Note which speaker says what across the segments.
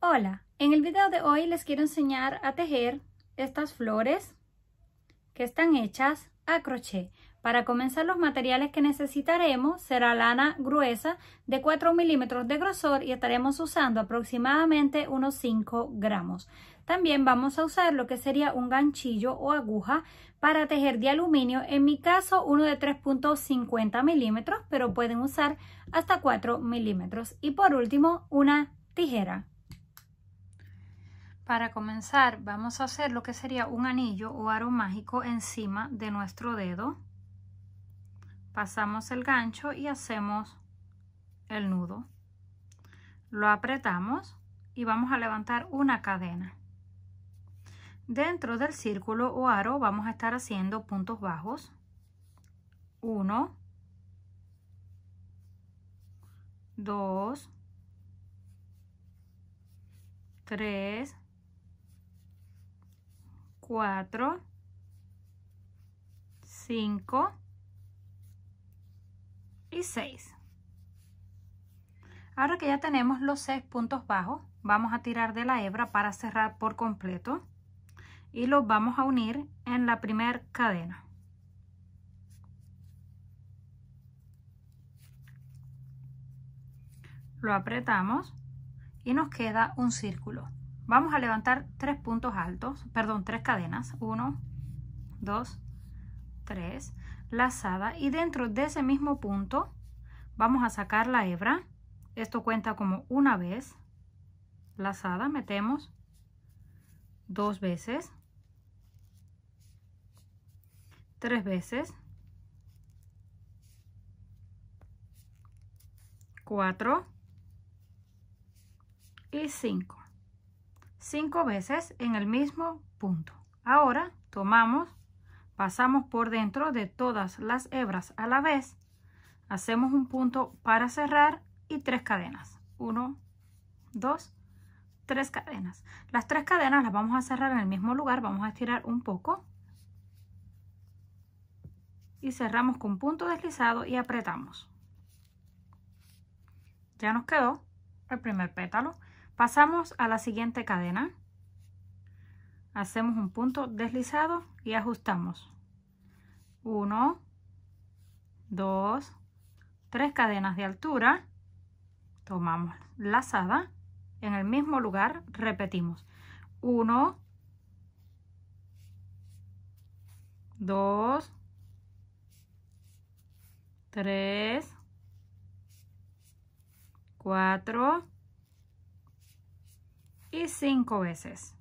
Speaker 1: Hola, en el video de hoy les quiero enseñar a tejer estas flores que están hechas a crochet. Para comenzar los materiales que necesitaremos será lana gruesa de 4 milímetros de grosor y estaremos usando aproximadamente unos 5 gramos. También vamos a usar lo que sería un ganchillo o aguja para tejer de aluminio, en mi caso uno de 3.50 milímetros, pero pueden usar hasta 4 milímetros. Y por último una tijera para comenzar vamos a hacer lo que sería un anillo o aro mágico encima de nuestro dedo. Pasamos el gancho y hacemos el nudo. Lo apretamos y vamos a levantar una cadena. Dentro del círculo o aro vamos a estar haciendo puntos bajos. 1, 2, 3, 4, 5 y 6. Ahora que ya tenemos los 6 puntos bajos, vamos a tirar de la hebra para cerrar por completo y los vamos a unir en la primera cadena. Lo apretamos y nos queda un círculo. Vamos a levantar tres puntos altos, perdón, tres cadenas. Uno, dos, tres. Lazada. Y dentro de ese mismo punto vamos a sacar la hebra. Esto cuenta como una vez. Lazada. Metemos dos veces. Tres veces. Cuatro. Y cinco cinco veces en el mismo punto. Ahora tomamos, pasamos por dentro de todas las hebras a la vez, hacemos un punto para cerrar y tres cadenas. Uno, dos, tres cadenas. Las tres cadenas las vamos a cerrar en el mismo lugar, vamos a estirar un poco y cerramos con punto deslizado y apretamos. Ya nos quedó el primer pétalo. Pasamos a la siguiente cadena. Hacemos un punto deslizado y ajustamos. 1, 2, 3 cadenas de altura. Tomamos lazada. En el mismo lugar repetimos. 1, 2, 3, 4, y cinco veces.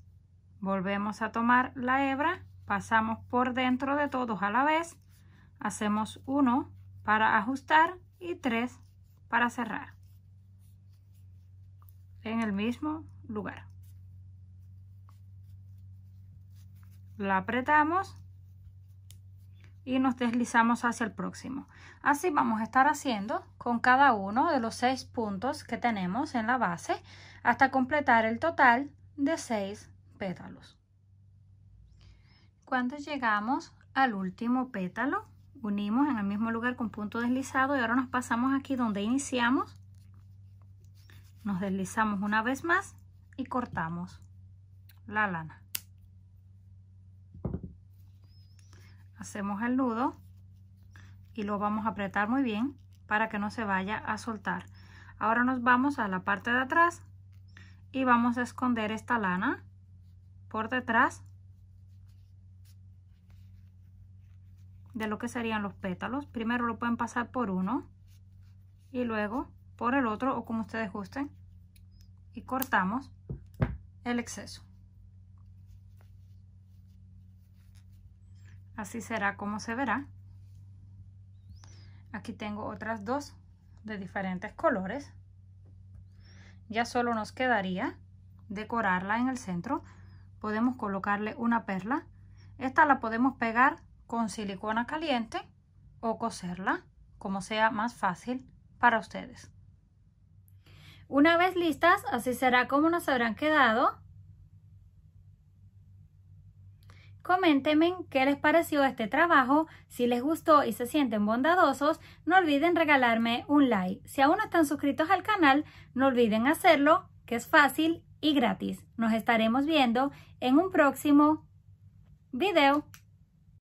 Speaker 1: Volvemos a tomar la hebra, pasamos por dentro de todos a la vez, hacemos uno para ajustar y tres para cerrar en el mismo lugar. La apretamos y nos deslizamos hacia el próximo. Así vamos a estar haciendo con cada uno de los seis puntos que tenemos en la base hasta completar el total de 6 pétalos. Cuando llegamos al último pétalo, unimos en el mismo lugar con punto deslizado y ahora nos pasamos aquí donde iniciamos, nos deslizamos una vez más y cortamos la lana. Hacemos el nudo y lo vamos a apretar muy bien para que no se vaya a soltar. Ahora nos vamos a la parte de atrás y vamos a esconder esta lana por detrás de lo que serían los pétalos primero lo pueden pasar por uno y luego por el otro o como ustedes gusten y cortamos el exceso así será como se verá aquí tengo otras dos de diferentes colores ya solo nos quedaría decorarla en el centro. Podemos colocarle una perla. Esta la podemos pegar con silicona caliente o coserla, como sea más fácil para ustedes. Una vez listas, así será como nos habrán quedado. Coméntenme qué les pareció este trabajo, si les gustó y se sienten bondadosos, no olviden regalarme un like. Si aún no están suscritos al canal, no olviden hacerlo, que es fácil y gratis. Nos estaremos viendo en un próximo video.